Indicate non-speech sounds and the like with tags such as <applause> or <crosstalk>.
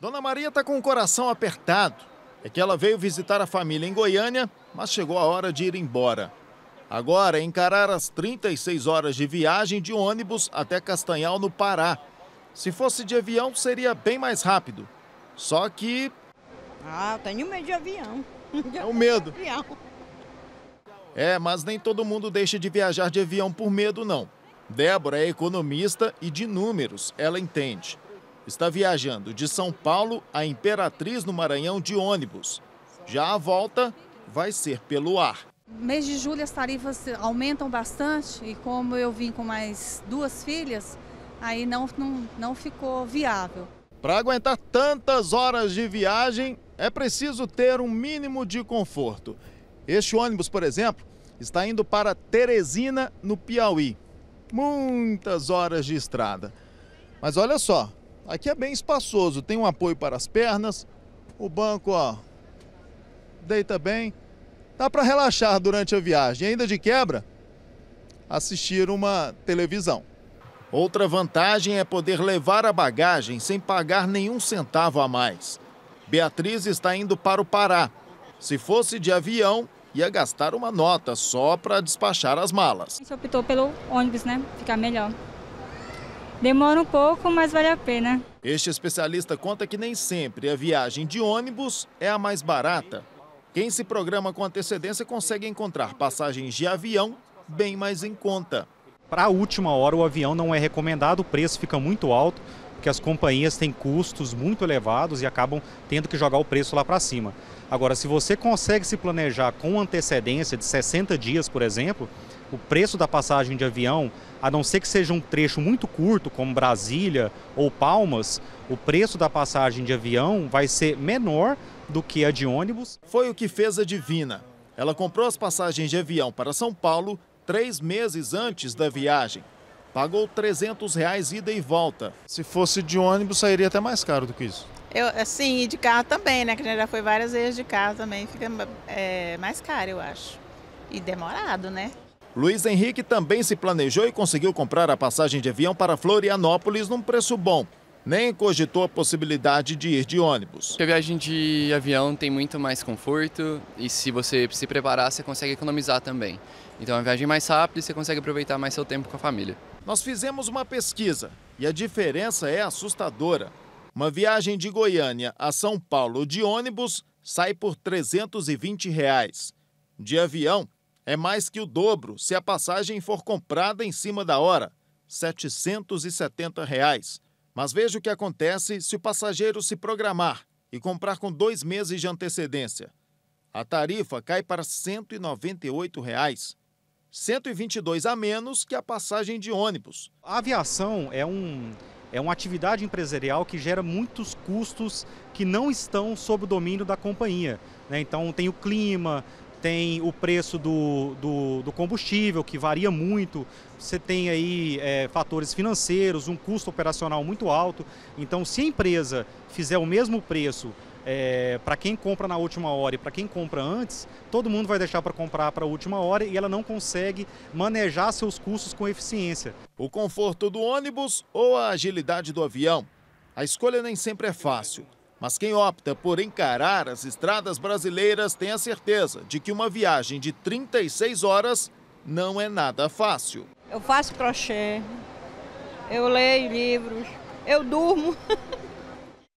Dona Maria está com o coração apertado. É que ela veio visitar a família em Goiânia, mas chegou a hora de ir embora. Agora, encarar as 36 horas de viagem de ônibus até Castanhal, no Pará. Se fosse de avião, seria bem mais rápido. Só que. Ah, tenho medo de avião. É o medo. <laughs> É, mas nem todo mundo deixa de viajar de avião por medo, não. Débora é economista e de números, ela entende está viajando de São Paulo a Imperatriz, no Maranhão, de ônibus. Já a volta vai ser pelo ar. Mês de julho as tarifas aumentam bastante e como eu vim com mais duas filhas, aí não, não, não ficou viável. Para aguentar tantas horas de viagem, é preciso ter um mínimo de conforto. Este ônibus, por exemplo, está indo para Teresina, no Piauí. Muitas horas de estrada. Mas olha só, Aqui é bem espaçoso, tem um apoio para as pernas, o banco ó, deita bem. Dá para relaxar durante a viagem, ainda de quebra, assistir uma televisão. Outra vantagem é poder levar a bagagem sem pagar nenhum centavo a mais. Beatriz está indo para o Pará. Se fosse de avião, ia gastar uma nota só para despachar as malas. A gente optou pelo ônibus, né? Ficar melhor. Demora um pouco, mas vale a pena. Este especialista conta que nem sempre a viagem de ônibus é a mais barata. Quem se programa com antecedência consegue encontrar passagens de avião bem mais em conta. Para a última hora, o avião não é recomendado, o preço fica muito alto que as companhias têm custos muito elevados e acabam tendo que jogar o preço lá para cima. Agora, se você consegue se planejar com antecedência de 60 dias, por exemplo, o preço da passagem de avião, a não ser que seja um trecho muito curto, como Brasília ou Palmas, o preço da passagem de avião vai ser menor do que a de ônibus. Foi o que fez a Divina. Ela comprou as passagens de avião para São Paulo três meses antes da viagem. Pagou 300 reais ida e volta. Se fosse de ônibus, sairia até mais caro do que isso. Eu, sim, e de carro também, né? Que já foi várias vezes de carro também, fica é, mais caro, eu acho. E demorado, né? Luiz Henrique também se planejou e conseguiu comprar a passagem de avião para Florianópolis num preço bom nem cogitou a possibilidade de ir de ônibus. A viagem de avião tem muito mais conforto e se você se preparar, você consegue economizar também. Então é uma viagem mais rápida e você consegue aproveitar mais seu tempo com a família. Nós fizemos uma pesquisa e a diferença é assustadora. Uma viagem de Goiânia a São Paulo de ônibus sai por 320 reais. De avião, é mais que o dobro se a passagem for comprada em cima da hora, R$ 770. Reais. Mas veja o que acontece se o passageiro se programar e comprar com dois meses de antecedência. A tarifa cai para R$ 198. Reais. 122 a menos que a passagem de ônibus. A aviação é, um, é uma atividade empresarial que gera muitos custos que não estão sob o domínio da companhia. Né? Então, tem o clima, tem o preço do, do, do combustível, que varia muito, você tem aí é, fatores financeiros, um custo operacional muito alto. Então, se a empresa fizer o mesmo preço é, para quem compra na última hora e para quem compra antes, todo mundo vai deixar para comprar para a última hora e ela não consegue manejar seus custos com eficiência. O conforto do ônibus ou a agilidade do avião? A escolha nem sempre é fácil. Mas quem opta por encarar as estradas brasileiras tem a certeza de que uma viagem de 36 horas não é nada fácil. Eu faço crochê, eu leio livros, eu durmo. <laughs>